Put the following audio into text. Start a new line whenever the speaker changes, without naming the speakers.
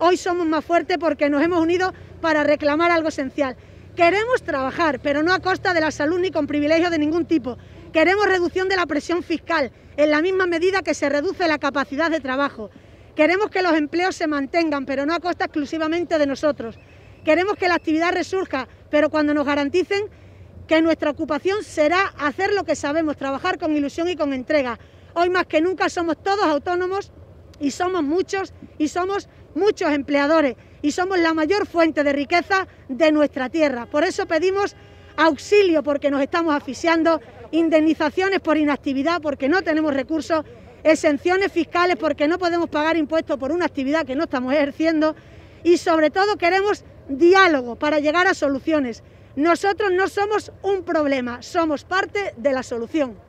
Hoy somos más fuertes porque nos hemos unido para reclamar algo esencial. Queremos trabajar, pero no a costa de la salud ni con privilegios de ningún tipo. Queremos reducción de la presión fiscal, en la misma medida que se reduce la capacidad de trabajo. Queremos que los empleos se mantengan, pero no a costa exclusivamente de nosotros. Queremos que la actividad resurja, pero cuando nos garanticen que nuestra ocupación será hacer lo que sabemos, trabajar con ilusión y con entrega. Hoy más que nunca somos todos autónomos y somos muchos y somos muchos empleadores y somos la mayor fuente de riqueza de nuestra tierra. Por eso pedimos auxilio porque nos estamos asfixiando, indemnizaciones por inactividad porque no tenemos recursos, exenciones fiscales porque no podemos pagar impuestos por una actividad que no estamos ejerciendo y sobre todo queremos diálogo para llegar a soluciones. Nosotros no somos un problema, somos parte de la solución.